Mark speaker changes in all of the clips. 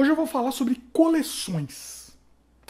Speaker 1: Hoje eu vou falar sobre coleções.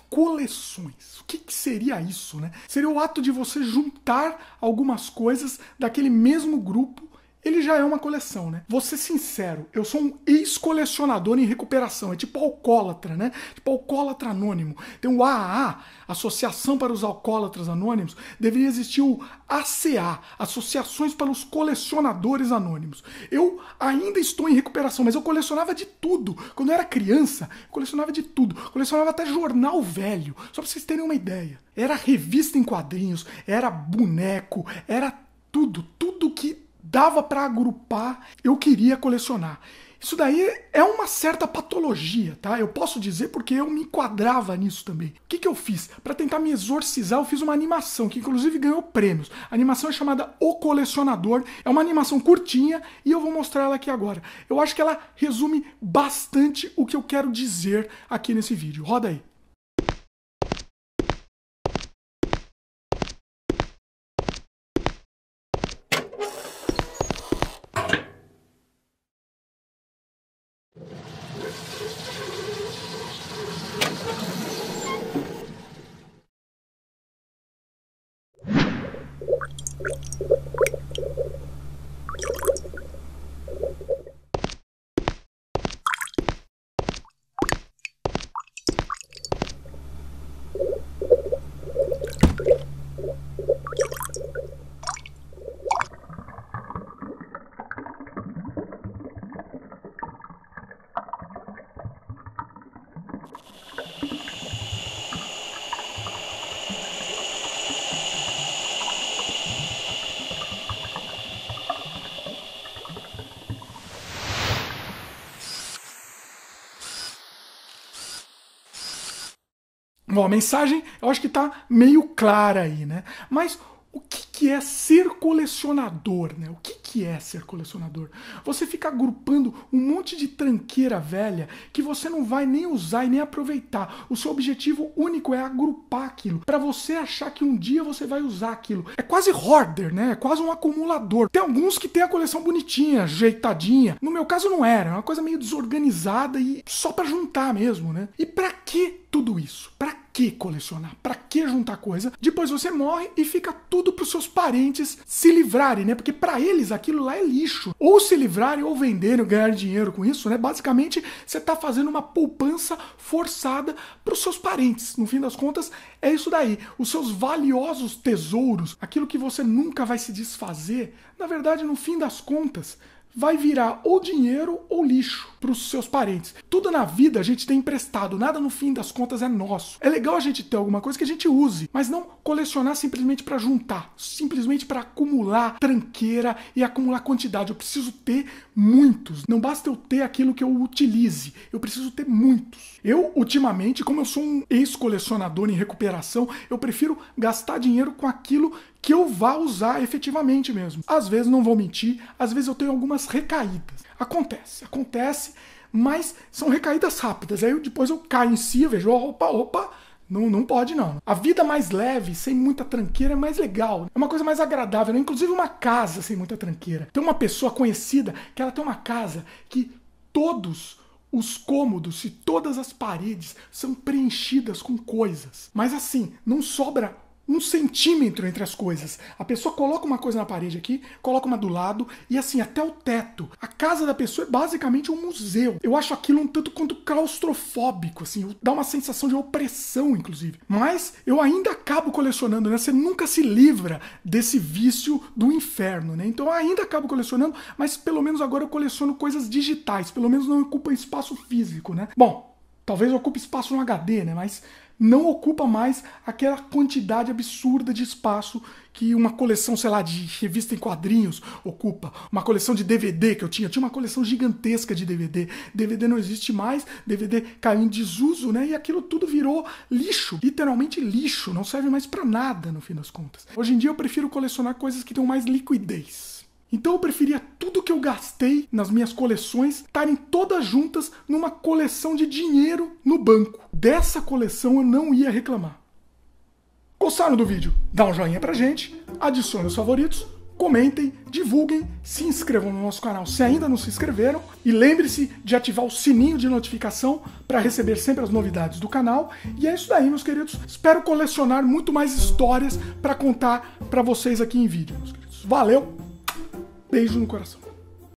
Speaker 1: Coleções. O que, que, seria isso, né? Seria o ato de você juntar algumas coisas daquele mesmo grupo ele já é uma coleção, né? Vou ser sincero, eu sou um ex-colecionador em recuperação, é tipo alcoólatra, né? Tipo alcoólatra anônimo. Tem o AAA, Associação para os Alcoólatras Anônimos, deveria existir o ACA, Associações para os Colecionadores Anônimos. Eu ainda estou em recuperação, mas eu colecionava de tudo. Quando eu era criança, eu colecionava de tudo. colecionava até jornal velho, só para vocês terem uma ideia. Era revista em quadrinhos, era boneco, era tudo, dava para agrupar, eu queria colecionar. Isso daí é uma certa patologia, tá? Eu posso dizer porque eu me enquadrava nisso também. O que, que eu fiz? Para tentar me exorcizar, eu fiz uma animação que inclusive ganhou prêmios. A animação é chamada O Colecionador. É uma animação curtinha e eu vou mostrar ela aqui agora. Eu acho que ela resume bastante o que eu quero dizer aqui nesse vídeo. Roda aí. Bom, a mensagem eu acho que está meio clara aí, né? Mas o que, que é ser colecionador, né? O que, que é ser colecionador? Você fica agrupando um monte de tranqueira velha que você não vai nem usar e nem aproveitar. O seu objetivo único é agrupar aquilo, para você achar que um dia você vai usar aquilo. É quase hoarder, né? É quase um acumulador. Tem alguns que tem a coleção bonitinha, ajeitadinha. No meu caso não era, é uma coisa meio desorganizada e só para juntar mesmo, né? E para que tudo isso? Para que colecionar? Para que juntar coisa? Depois você morre e fica tudo para os seus parentes se livrarem, né? Porque para eles aquilo lá é lixo. Ou se livrarem ou venderem, ganhar dinheiro com isso, né? Basicamente, você está fazendo uma poupança forçada para os seus parentes. No fim das contas, é isso daí. Os seus valiosos tesouros, aquilo que você nunca vai se desfazer, na verdade, no fim das contas, vai virar ou dinheiro ou lixo para os seus parentes. Tudo na vida a gente tem emprestado, nada no fim das contas é nosso. É legal a gente ter alguma coisa que a gente use, mas não colecionar simplesmente para juntar, simplesmente para acumular tranqueira e acumular quantidade. Eu preciso ter muitos. Não basta eu ter aquilo que eu utilize, eu preciso ter muitos. Eu, ultimamente, como eu sou um ex-colecionador em recuperação, eu prefiro gastar dinheiro com aquilo que eu vá usar efetivamente mesmo. Às vezes não vou mentir, às vezes eu tenho algumas recaídas. Acontece, acontece, mas são recaídas rápidas. Aí depois eu caio em si, eu vejo, opa, opa, não, não pode não. A vida mais leve, sem muita tranqueira, é mais legal. É uma coisa mais agradável, né? inclusive uma casa sem muita tranqueira. Tem uma pessoa conhecida que ela tem uma casa que todos os cômodos e todas as paredes são preenchidas com coisas. Mas assim, não sobra um centímetro entre as coisas. A pessoa coloca uma coisa na parede aqui, coloca uma do lado e assim até o teto. A casa da pessoa é basicamente um museu. Eu acho aquilo um tanto quanto claustrofóbico, assim, dá uma sensação de opressão, inclusive. Mas eu ainda acabo colecionando, né? Você nunca se livra desse vício do inferno, né? Então eu ainda acabo colecionando, mas pelo menos agora eu coleciono coisas digitais, pelo menos não ocupa espaço físico, né? Bom, talvez ocupe espaço no HD, né? Mas não ocupa mais aquela quantidade absurda de espaço que uma coleção, sei lá, de revista em quadrinhos ocupa, uma coleção de DVD que eu tinha, eu tinha uma coleção gigantesca de DVD. DVD não existe mais, DVD caiu em desuso, né? E aquilo tudo virou lixo, literalmente lixo, não serve mais para nada no fim das contas. Hoje em dia eu prefiro colecionar coisas que tenham mais liquidez. Então eu preferia tudo que eu gastei nas minhas coleções estarem todas juntas numa coleção de dinheiro no banco. Dessa coleção eu não ia reclamar. Gostaram do vídeo? Dá um joinha pra gente, adicione os favoritos, comentem, divulguem, se inscrevam no nosso canal se ainda não se inscreveram e lembre-se de ativar o sininho de notificação para receber sempre as novidades do canal. E é isso daí, meus queridos. Espero colecionar muito mais histórias para contar para vocês aqui em vídeo, meus queridos. Valeu! Beijo no coração.